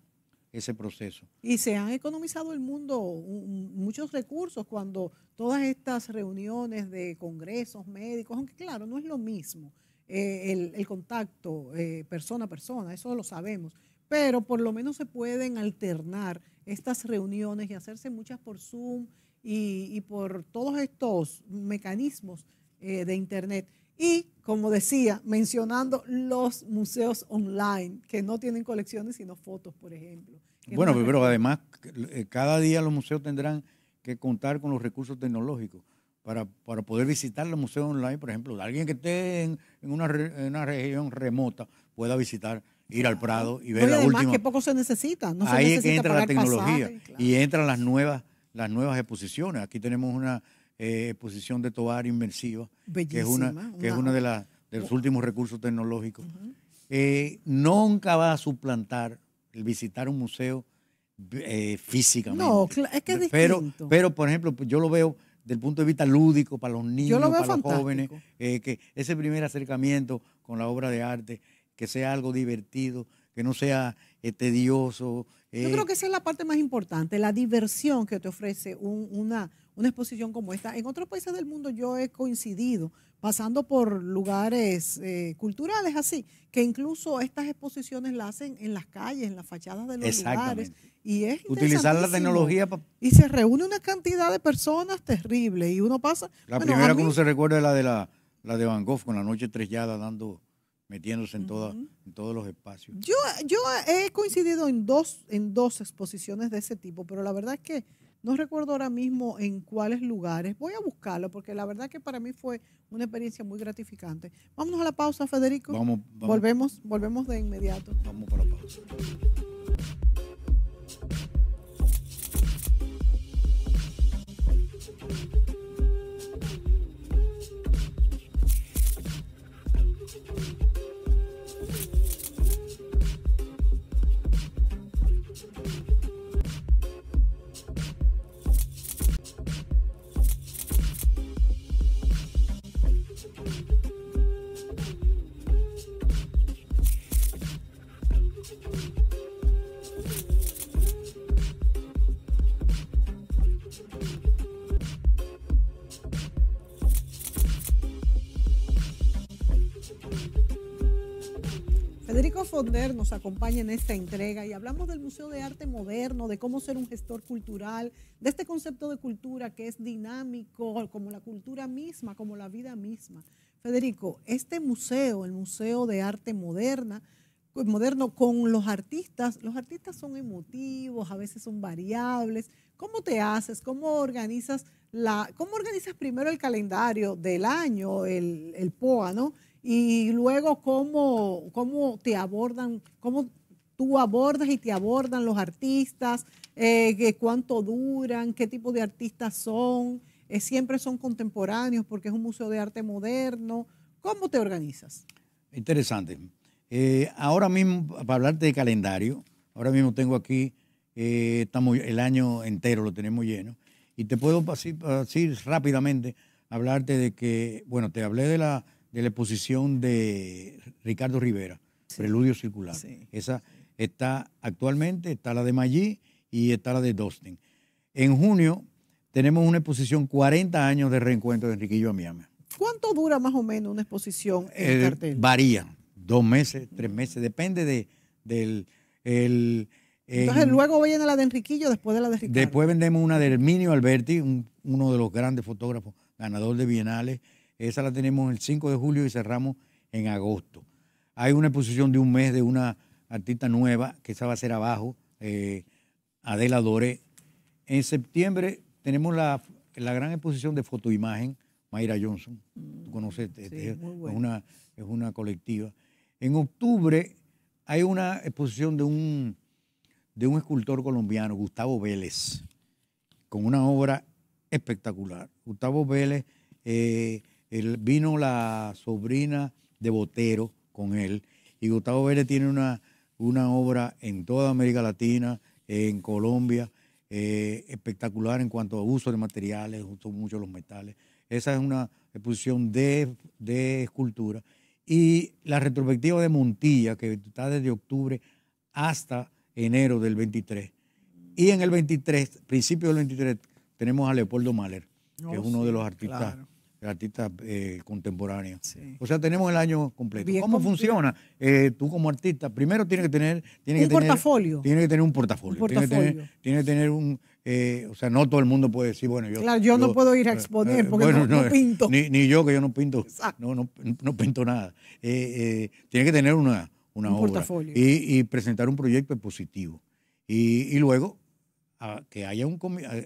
ese proceso. Y se han economizado el mundo muchos recursos cuando todas estas reuniones de congresos médicos, aunque claro, no es lo mismo eh, el, contacto eh, persona a persona, eso lo sabemos, pero por lo menos se pueden alternar estas reuniones y hacerse muchas por Zoom y, por todos estos mecanismos eh, de Internet. Y como decía, mencionando los museos online, que no tienen colecciones sino fotos, por ejemplo. Bueno, pero además, eh, cada día los museos tendrán que contar con los recursos tecnológicos para, para poder visitar los museos online, por ejemplo. Alguien que esté en, una, región remota pueda visitar, ir al Prado y ver la última. la además, que poco se necesita. Ahí es que entra la tecnología y entran las nuevas, las nuevas exposiciones. Aquí tenemos una eh, posición de Tobar inmersiva, que es una, es una de, las de los últimos recursos tecnológicos. Eh, nunca va a suplantar el visitar un museo eh, físicamente. No, es que es pero, Pero, por ejemplo, pues, yo lo veo del punto de vista lúdico para los niños, para los jóvenes, que ese primer acercamiento con la obra de arte, que sea algo divertido, que no sea tedioso. Yo creo que esa es la parte más importante, la diversión que te ofrece una, una exposición como esta. En otros países del mundo yo he coincidido pasando por lugares eh, culturales así, que incluso estas exposiciones las hacen en las calles, en las fachadas de los lugares. Y es Utilizar la tecnología. Y se reúne una cantidad de personas terrible y uno pasa... La primera que se recuerda es la de, la, de Van Gogh, con la noche estrellada dando metiéndose en, en todos los espacios. Yo, yo he coincidido en dos, en dos exposiciones de ese tipo, pero la verdad es que no recuerdo ahora mismo en cuáles lugares. Voy a buscarlo porque la verdad que para mí fue una experiencia muy gratificante. Vámonos a la pausa, Federico. Volvemos, volvemos de inmediato. Vamos para la pausa. Federico Fonder nos acompaña en esta entrega y hablamos del Museo de Arte Moderno, de cómo ser un gestor cultural, de este concepto de cultura que es dinámico, como la cultura misma, como la vida misma. Federico, este museo, el Museo de Arte Moderna, moderno con los artistas, los artistas son emotivos, a veces son variables. ¿Cómo te haces? ¿Cómo organizas la, cómo organizas primero el calendario del año, el, el POA, ¿no? y luego cómo, cómo te abordan, cómo tú abordas y te abordan los artistas, eh, cuánto duran, qué tipo de artistas son, eh, siempre son contemporáneos porque es un museo de arte moderno. ¿Cómo te organizas? Interesante. Eh, ahora mismo, para hablarte de calendario, ahora mismo tengo aquí, estamos el año entero lo tenemos lleno, y te puedo decir rápidamente, hablarte de que, bueno, te hablé de la la exposición de Ricardo Rivera, Preludio Circular. Esa está actualmente, está la de Maggi y está la de Dustin. En junio tenemos una exposición 40 años de reencuentro de Enriquillo a Miami. ¿Cuánto dura más o menos una exposición en eh, cartel? Varía, dos meses, tres meses, depende de, del... El, Entonces luego viene la de Enriquillo, después de la de Ricardo. Después vendemos una de Herminio Alberti, uno de los grandes fotógrafos, ganador de bienales, esa la tenemos el 5 de julio y cerramos en agosto. Hay una exposición de un mes de una artista nueva, que esa va a ser abajo, eh, Adela Dore. En septiembre tenemos la, la gran exposición de fotoimagen, Mayra Johnson. Tú conoces, mm, este, es, una, es una colectiva. En octubre hay una exposición de un, de un escultor colombiano, Gustavo Vélez, con una obra espectacular. Gustavo Vélez eh, vino la sobrina de Botero con él y Gustavo Vélez tiene una, una obra en toda América Latina, en Colombia, eh, espectacular en cuanto a uso de materiales, uso mucho los metales. Esa es una exposición de, escultura. Y la retrospectiva de Montilla, que está desde octubre hasta enero del 23. Y en el 23, principio del 23, tenemos a Leopoldo Mahler, que es oh, uno de los artistas artista eh, O sea, tenemos el año completo. ¿Cómo funciona? Eh, tú como artista, primero tienes que tener... un portafolio. Tener, tienes que tener un portafolio. Tiene Tienes, que tener, un... o sea, no todo el mundo puede decir, bueno, yo... Claro, yo, no puedo ir a eh, exponer eh, porque no, pinto. Ni, yo, que yo no pinto. No, no, no, pinto nada. tienes que tener una, una obra. Y, presentar un proyecto positivo. Y, luego, que haya un...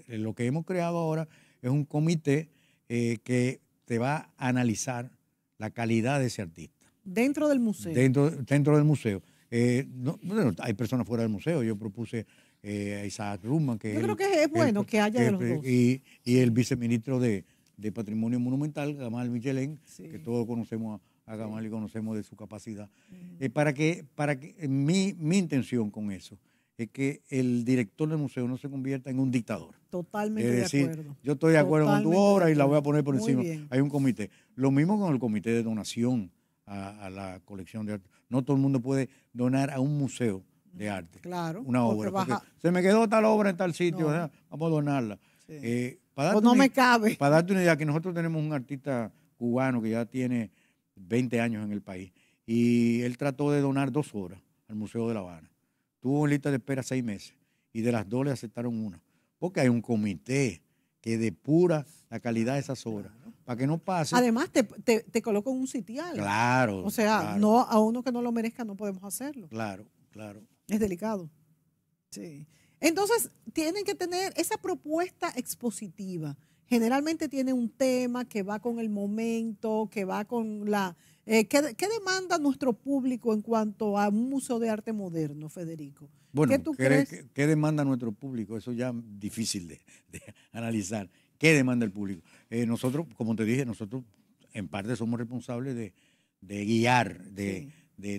Lo que hemos creado ahora es un comité que te va a analizar la calidad de ese artista. Dentro del museo. Dentro, del museo. Eh, bueno, hay personas fuera del museo. Yo propuse eh, a Isaac Ruman, que Yo creo que es bueno que haya de los dos. Y, el viceministro de, Patrimonio Monumental, Gamal Michelén, que todos conocemos a, Gamal y conocemos de su capacidad. Eh, para que, para que mi, mi intención con eso es que el director del museo no se convierta en un dictador. Totalmente es decir, Yo estoy de acuerdo con tu obra y la voy a poner por encima. Hay un comité. Lo mismo con el comité de donación a, la colección de arte. No todo el mundo puede donar a un museo de arte. Claro. Una obra. se me quedó tal obra en tal sitio, vamos a donarla. Eh, para pues no me cabe. Para darte una idea, que nosotros tenemos un artista cubano que ya tiene 20 años en el país y él trató de donar dos obras al Museo de La Habana Tuvo lista de espera seis meses y de las dos le aceptaron una. Porque hay un comité que depura la calidad de esas obras para que no pase. Además, te, te, te un sitial. Claro. O sea, no a uno que no lo merezca no podemos hacerlo. Claro, claro. Es delicado. Sí. Entonces, tienen que tener esa propuesta expositiva. Generalmente tiene un tema que va con el momento, que va con la, eh, ¿qué, demanda nuestro público en cuanto a un museo de arte moderno, Federico? Bueno, ¿qué, demanda nuestro público? Eso ya es difícil de, analizar. ¿Qué demanda el público? Eh, nosotros, como te dije, nosotros en parte somos responsables de, guiar, de,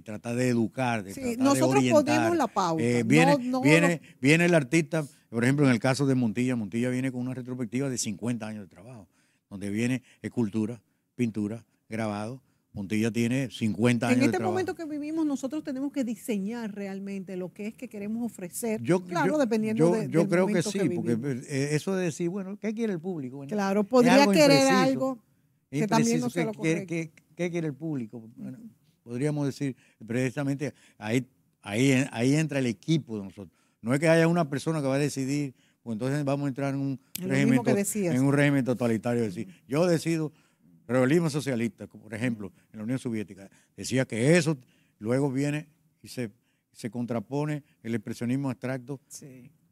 tratar de educar, de sí, tratar nosotros de orientar. ponemos la pauta. Eh, viene, viene el artista, por ejemplo, en el caso de Montilla, Montilla viene con una retrospectiva de 50 años de trabajo, donde viene escultura, pintura, grabado, Montilla tiene 50 años. En este momento que vivimos, nosotros tenemos que diseñar realmente lo que es que queremos ofrecer. Yo, claro, dependiendo de, yo creo que sí, porque eh, eh, eso de decir, bueno, ¿qué quiere el público? Claro, podría querer algo que también no se lo correcto. ¿Qué, quiere el público? podríamos decir, precisamente ahí, ahí, entra el equipo de nosotros. No es que haya una persona que va a decidir, pues entonces vamos a entrar en un, régimen, en un régimen totalitario. Decir, yo decido realismo socialista, por ejemplo, en la Unión Soviética, decía que eso luego viene y se, se contrapone el expresionismo abstracto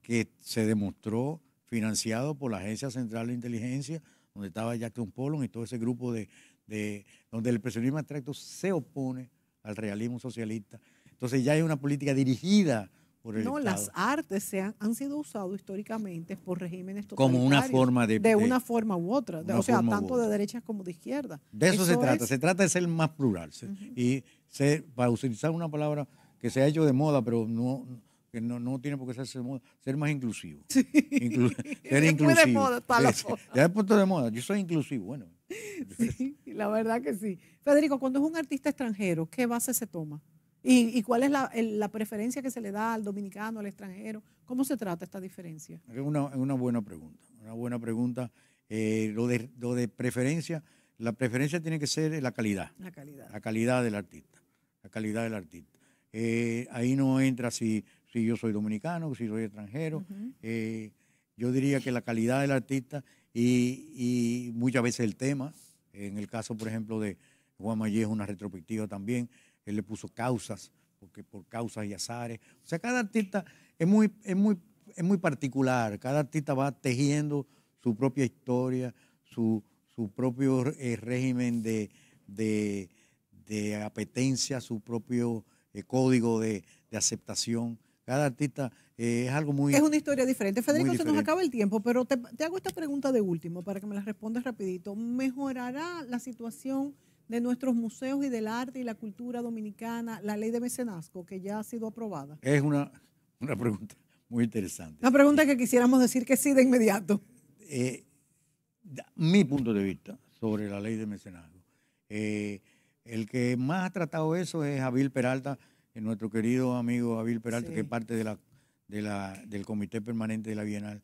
que se demostró financiado por la Agencia Central de Inteligencia, donde estaba Jackson Pollock y todo ese grupo de, de donde el expresionismo abstracto se opone al realismo socialista. Entonces ya hay una política dirigida no, las artes se han, sido usadas históricamente por regímenes totalitarios. Como una forma de... De una forma u otra, o sea, tanto de derecha como de izquierda. De eso, se trata, se trata de ser más plural. Y para utilizar una palabra que se ha hecho de moda, pero no que no, tiene por qué ser de moda, ser más inclusivo. ser inclusivo. De moda, ya he puesto de moda, yo soy inclusivo, bueno. Sí, la verdad que sí. Federico, cuando es un artista extranjero, ¿qué base se toma? ¿Y, cuál es la, preferencia que se le da al dominicano, al extranjero? ¿Cómo se trata esta diferencia? Es una, buena pregunta, una buena pregunta. Eh, lo, de, preferencia, la preferencia tiene que ser la calidad. La calidad. La calidad del artista, la calidad del artista. Eh, ahí no entra si, yo soy dominicano, si soy extranjero. Eh, yo diría que la calidad del artista y, muchas veces el tema, en el caso, por ejemplo, de Juan Mayer, es una retrospectiva también, él le puso causas, porque por causas y azares. O sea, cada artista es muy, muy, muy particular, cada artista va tejiendo su propia historia, su, propio eh, régimen de, apetencia, su propio eh, código de, aceptación. Cada artista eh, es algo muy... Es una historia diferente. Federico, se nos acaba el tiempo, pero te, te hago esta pregunta de último para que me la respondas rapidito. ¿Mejorará la situación? de nuestros museos y del arte y la cultura dominicana, la ley de mecenazgo que ya ha sido aprobada? Es una, pregunta muy interesante. Una pregunta que quisiéramos decir que sí de inmediato. Eh, mi punto de vista sobre la ley de mecenazgo. Eh, el que más ha tratado eso es Avil Peralta, eh, nuestro querido amigo Avil Peralta, que es parte del Comité Permanente de la Bienal.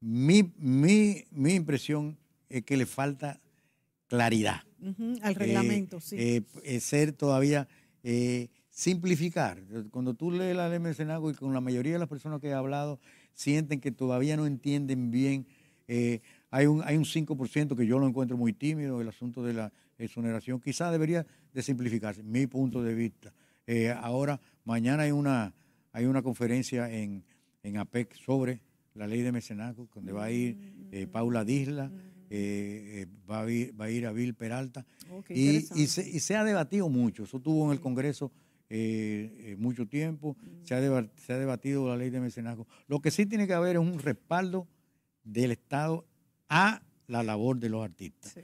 Mi, mi impresión es que le falta claridad al eh, reglamento, sí. Eh, eh, ser todavía, simplificar. Cuando tú lees la ley de mecenazgo y con la mayoría de las personas que he hablado sienten que todavía no entienden bien, hay, un, hay un 5% que yo lo encuentro muy tímido, el asunto de la exoneración, quizá debería de simplificarse, mi punto de vista. ahora, mañana hay una, hay una conferencia en, en APEC sobre la ley de mecenazgo, donde va a ir mm, Paula Disla, mm, eh, eh va, a ir, a ir, Bill Peralta. Oh, y, se, ha debatido mucho, eso tuvo en el Congreso eh, eh, mucho tiempo, mm. se, ha debatido, ha debatido la ley de mecenazgo. Lo que sí tiene que haber es un respaldo del Estado a la labor de los artistas.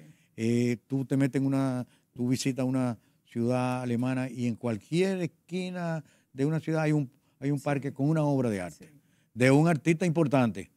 tú te metes en una, tú visitas una ciudad alemana y en cualquier esquina de una ciudad hay un, hay un parque con una obra de arte, de un artista importante.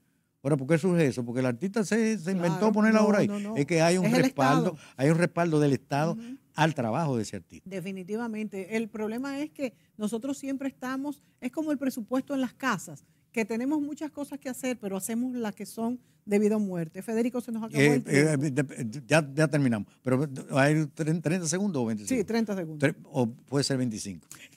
Ahora, ¿por qué surge eso? Porque el artista se, inventó poner la obra ahí. Es que hay un respaldo, hay un respaldo del Estado al trabajo de ese artista. Definitivamente. El problema es que nosotros siempre estamos, es como el presupuesto en las casas, que tenemos muchas cosas que hacer, pero hacemos las que son debido a muerte. Federico, se nos acabó eh, el eh, tiempo. ya, ya, terminamos, pero hay 30 segundos o 25. Sí, 30 segundos. O puede ser 25.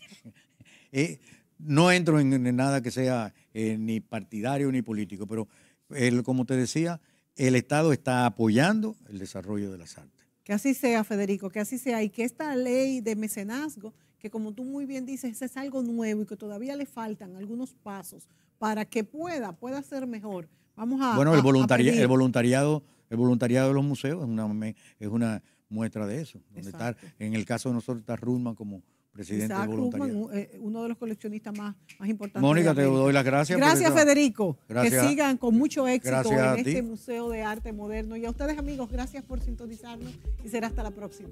Eh, no entro en, nada que sea ni partidario ni político, pero el, como te decía, el Estado está apoyando el desarrollo de las artes. Que así sea, Federico, que así sea. Y que esta ley de mecenazgo, que como tú muy bien dices, es algo nuevo y que todavía le faltan algunos pasos para que pueda, pueda ser mejor. Vamos a. Bueno, el, el, voluntariado, el voluntariado de los museos es una, es una muestra de eso. estar, en el caso de nosotros está como presidente Isaac eh, uno de los coleccionistas más, más importantes. Mónica, te doy las gracias. Gracias, Federico. Que sigan con mucho éxito en este Museo de Arte Moderno. Y a ustedes, amigos, gracias por sintonizarnos y será hasta la próxima.